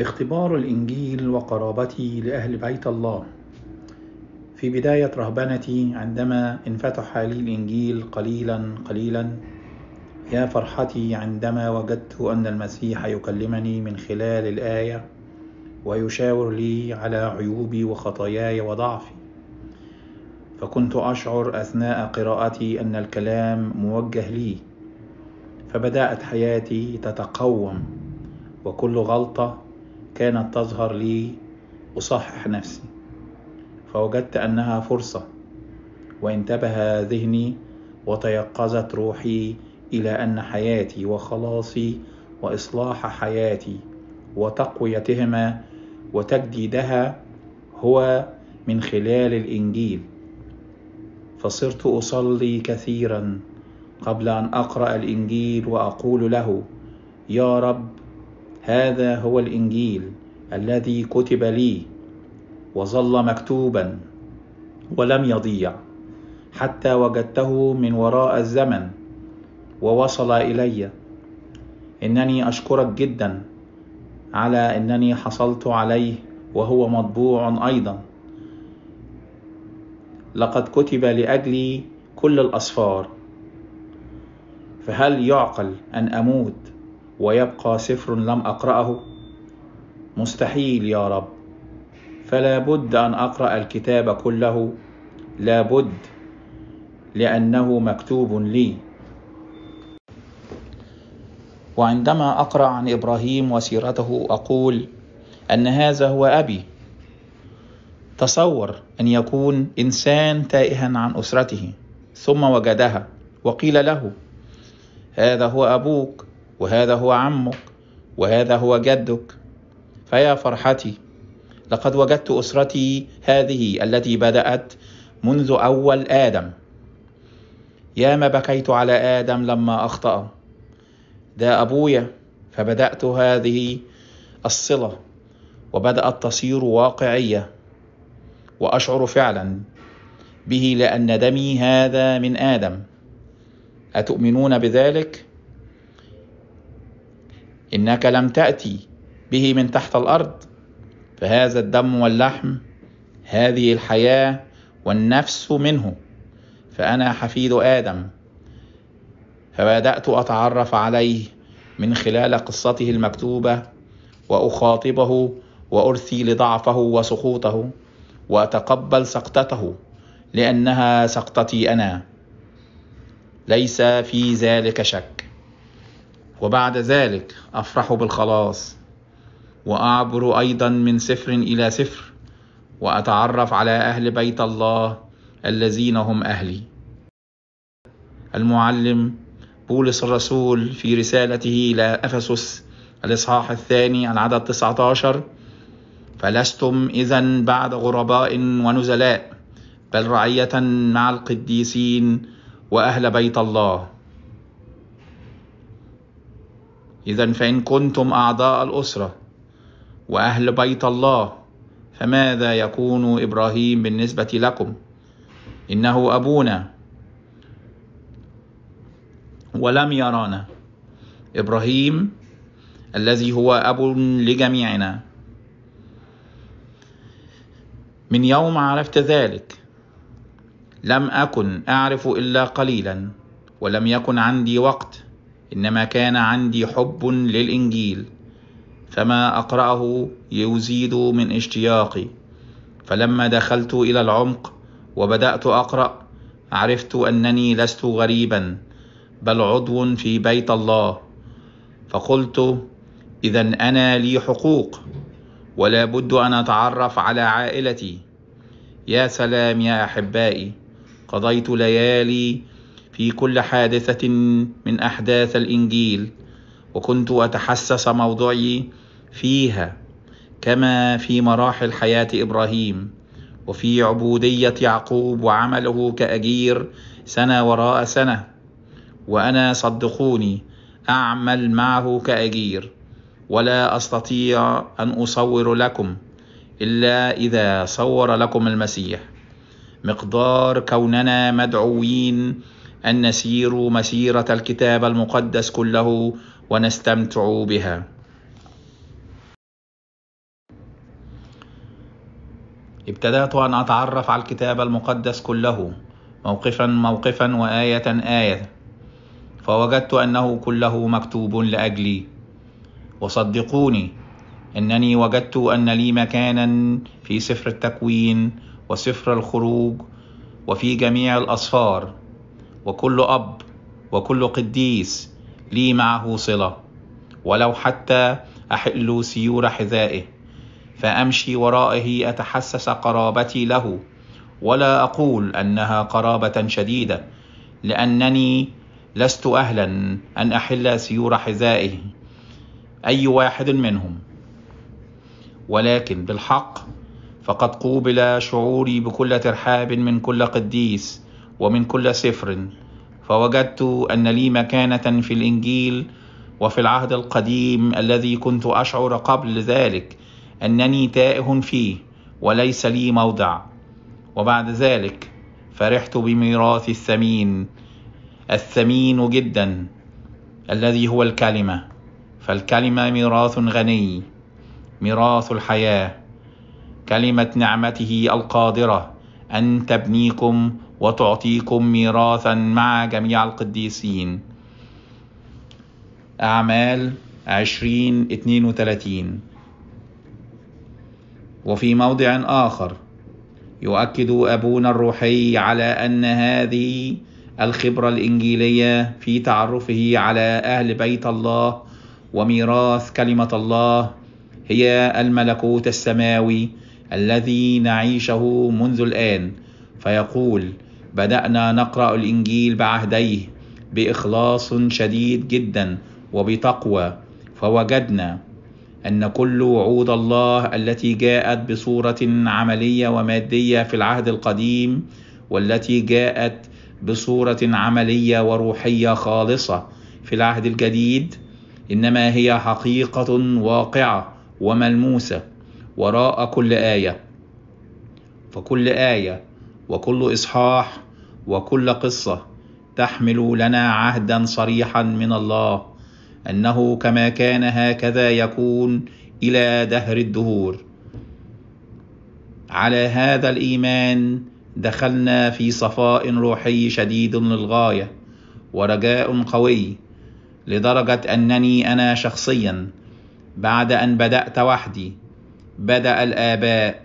اختبار الإنجيل وقرابتي لأهل بيت الله في بداية رهبنتي عندما انفتح لي الإنجيل قليلا قليلا يا فرحتي عندما وجدت أن المسيح يكلمني من خلال الآية ويشاور لي على عيوبي وخطاياي وضعفي فكنت أشعر أثناء قراءتي أن الكلام موجه لي فبدأت حياتي تتقوم وكل غلطة كانت تظهر لي أصحح نفسي فوجدت أنها فرصة وانتبه ذهني وتيقظت روحي إلى أن حياتي وخلاصي وإصلاح حياتي وتقويتهما وتجديدها هو من خلال الإنجيل فصرت أصلي كثيرا قبل أن أقرأ الإنجيل وأقول له يا رب هذا هو الانجيل الذي كتب لي وظل مكتوبا ولم يضيع حتى وجدته من وراء الزمن ووصل الي انني اشكرك جدا على انني حصلت عليه وهو مطبوع ايضا لقد كتب لاجلي كل الاسفار فهل يعقل ان اموت ويبقى سفر لم اقراه مستحيل يا رب فلا بد ان اقرا الكتاب كله لا بد لانه مكتوب لي وعندما اقرا عن ابراهيم وسيرته اقول ان هذا هو ابي تصور ان يكون انسان تائها عن اسرته ثم وجدها وقيل له هذا هو ابوك وهذا هو عمك وهذا هو جدك فيا فرحتي لقد وجدت اسرتي هذه التي بدات منذ اول ادم يا ما بكيت على ادم لما اخطا ده ابويا فبدات هذه الصله وبدات تصير واقعيه واشعر فعلا به لان دمي هذا من ادم اتؤمنون بذلك إنك لم تأتي به من تحت الأرض فهذا الدم واللحم هذه الحياة والنفس منه فأنا حفيد آدم فبدأت أتعرف عليه من خلال قصته المكتوبة وأخاطبه وأرثي لضعفه وسقوطه وأتقبل سقطته لأنها سقطتي أنا ليس في ذلك شك وبعد ذلك أفرح بالخلاص وأعبر أيضا من سفر إلى سفر وأتعرف على أهل بيت الله الذين هم أهلي المعلم بولس الرسول في رسالته إلى أفسس الإصحاح الثاني العدد 19 فلستم إذا بعد غرباء ونزلاء بل رعية مع القديسين وأهل بيت الله إذا فإن كنتم أعضاء الأسرة وأهل بيت الله فماذا يكون إبراهيم بالنسبة لكم؟ إنه أبونا ولم يرانا إبراهيم الذي هو أب لجميعنا من يوم عرفت ذلك لم أكن أعرف إلا قليلا ولم يكن عندي وقت انما كان عندي حب للانجيل فما اقراه يزيد من اشتياقي فلما دخلت الى العمق وبدات اقرا عرفت انني لست غريبا بل عضو في بيت الله فقلت اذا انا لي حقوق ولا بد ان اتعرف على عائلتي يا سلام يا احبائي قضيت ليالي في كل حادثة من أحداث الإنجيل وكنت أتحسس موضعي فيها كما في مراحل حياة إبراهيم وفي عبودية يعقوب وعمله كأجير سنة وراء سنة وأنا صدقوني أعمل معه كأجير ولا أستطيع أن أصور لكم إلا إذا صور لكم المسيح مقدار كوننا مدعوين أن نسير مسيرة الكتاب المقدس كله ونستمتع بها ابتدأت أن أتعرف على الكتاب المقدس كله موقفا موقفا وآية آية فوجدت أنه كله مكتوب لأجلي وصدقوني أنني وجدت أن لي مكانا في سفر التكوين وسفر الخروج وفي جميع الأسفار وكل أب وكل قديس لي معه صلة ولو حتى أحل سيور حذائه فأمشي ورائه أتحسس قرابتي له ولا أقول أنها قرابة شديدة لأنني لست أهلا أن أحل سيور حذائه أي واحد منهم ولكن بالحق فقد قوبل شعوري بكل ترحاب من كل قديس ومن كل سفر فوجدت ان لي مكانه في الانجيل وفي العهد القديم الذي كنت اشعر قبل ذلك انني تائه فيه وليس لي موضع وبعد ذلك فرحت بميراث الثمين الثمين جدا الذي هو الكلمه فالكلمه ميراث غني ميراث الحياه كلمه نعمته القادره ان تبنيكم وتعطيكم ميراثا مع جميع القديسين أعمال عشرين اتنين وتلاتين وفي موضع آخر يؤكد أبونا الروحي على أن هذه الخبرة الإنجيلية في تعرفه على أهل بيت الله وميراث كلمة الله هي الملكوت السماوي الذي نعيشه منذ الآن فيقول: بدأنا نقرأ الإنجيل بعهديه بإخلاص شديد جدا وبتقوى فوجدنا أن كل وعود الله التي جاءت بصورة عملية ومادية في العهد القديم والتي جاءت بصورة عملية وروحية خالصة في العهد الجديد إنما هي حقيقة واقعة وملموسة وراء كل آية فكل آية وكل إصحاح وكل قصة تحمل لنا عهدا صريحا من الله أنه كما كان هكذا يكون إلى دهر الدهور على هذا الإيمان دخلنا في صفاء روحي شديد للغاية ورجاء قوي لدرجة أنني أنا شخصيا بعد أن بدأت وحدي بدأ الآباء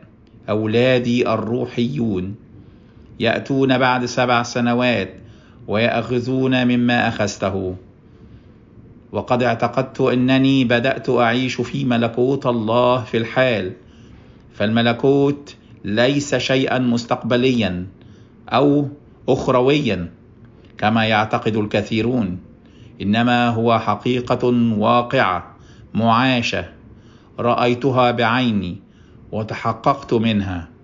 أولادي الروحيون يأتون بعد سبع سنوات ويأخذون مما أخذته وقد اعتقدت أنني بدأت أعيش في ملكوت الله في الحال فالملكوت ليس شيئا مستقبليا أو أخرويا كما يعتقد الكثيرون إنما هو حقيقة واقعة معاشة رأيتها بعيني وتحققت منها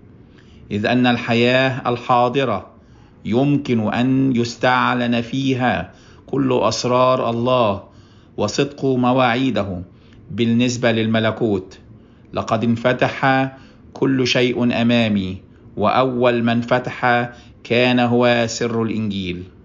إذ أن الحياة الحاضرة يمكن أن يستعلن فيها كل أسرار الله وصدق مواعيده بالنسبة للملكوت لقد انفتح كل شيء أمامي وأول من فتح كان هو سر الإنجيل